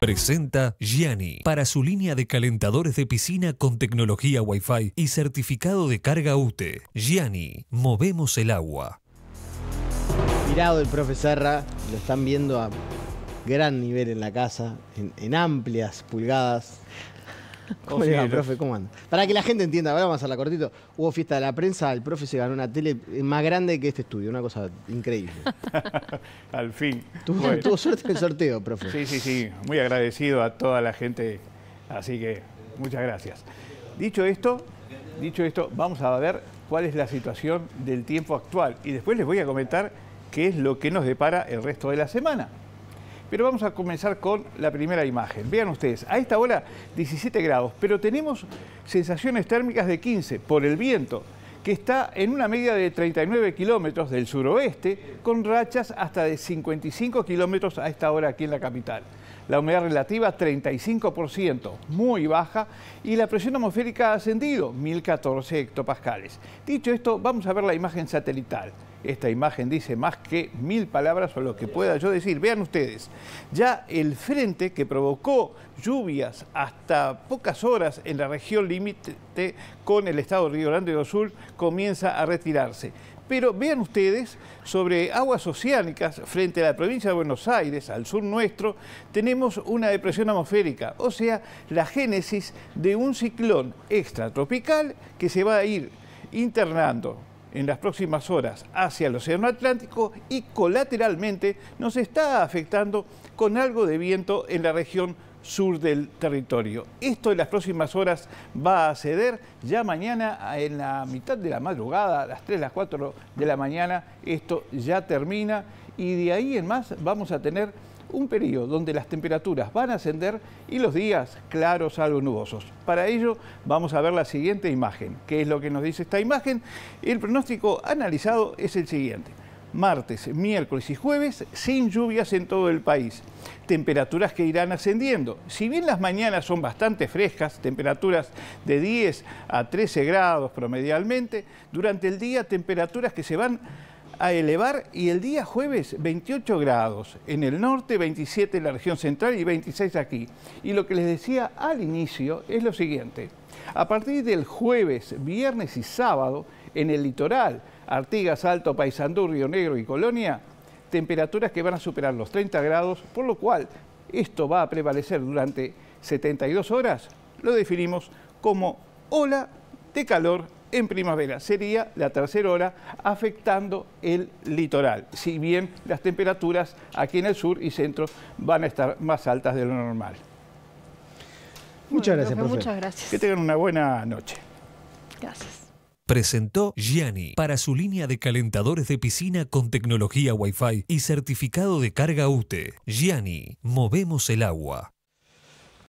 Presenta Gianni para su línea de calentadores de piscina con tecnología Wi-Fi y certificado de carga UTE. Gianni, movemos el agua. Mirado el profe Serra, lo están viendo a gran nivel en la casa, en, en amplias pulgadas. ¿Cómo profe? ¿Cómo anda? Para que la gente entienda, ahora vamos a hacerla cortito. Hubo fiesta de la prensa, el profe se ganó una tele más grande que este estudio, una cosa increíble. Al fin. Tuvo, suerte en el sorteo, profe. Sí, sí, sí. Muy agradecido a toda la gente. Así que muchas gracias. Dicho esto, dicho esto, vamos a ver cuál es la situación del tiempo actual. Y después les voy a comentar qué es lo que nos depara el resto de la semana. Pero vamos a comenzar con la primera imagen. Vean ustedes, a esta hora 17 grados, pero tenemos sensaciones térmicas de 15 por el viento que está en una media de 39 kilómetros del suroeste, con rachas hasta de 55 kilómetros a esta hora aquí en la capital. La humedad relativa 35%, muy baja, y la presión atmosférica ha ascendido, 1014 hectopascales. Dicho esto, vamos a ver la imagen satelital. Esta imagen dice más que mil palabras o lo que pueda yo decir. Vean ustedes, ya el frente que provocó lluvias hasta pocas horas en la región límite con el estado de Río Grande del Sur comienza a retirarse. Pero vean ustedes, sobre aguas oceánicas, frente a la provincia de Buenos Aires, al sur nuestro, tenemos una depresión atmosférica, o sea, la génesis de un ciclón extratropical que se va a ir internando en las próximas horas hacia el Océano Atlántico y colateralmente nos está afectando con algo de viento en la región sur del territorio. Esto en las próximas horas va a ceder. Ya mañana, en la mitad de la madrugada, a las 3, las 4 de la mañana, esto ya termina y de ahí en más vamos a tener un periodo donde las temperaturas van a ascender y los días claros algo nubosos. Para ello vamos a ver la siguiente imagen. ¿Qué es lo que nos dice esta imagen? El pronóstico analizado es el siguiente. Martes, miércoles y jueves sin lluvias en todo el país. Temperaturas que irán ascendiendo. Si bien las mañanas son bastante frescas, temperaturas de 10 a 13 grados promedialmente, durante el día temperaturas que se van a elevar y el día jueves 28 grados en el norte, 27 en la región central y 26 aquí. Y lo que les decía al inicio es lo siguiente. A partir del jueves, viernes y sábado, en el litoral, Artigas, Alto, Paysandú, Río Negro y Colonia, temperaturas que van a superar los 30 grados, por lo cual esto va a prevalecer durante 72 horas, lo definimos como ola de calor en primavera. Sería la tercera hora afectando el litoral, si bien las temperaturas aquí en el sur y centro van a estar más altas de lo normal. Muchas gracias, Muchas gracias. Que tengan una buena noche. Gracias presentó Gianni para su línea de calentadores de piscina con tecnología Wi-Fi y certificado de carga UTE. Gianni, movemos el agua.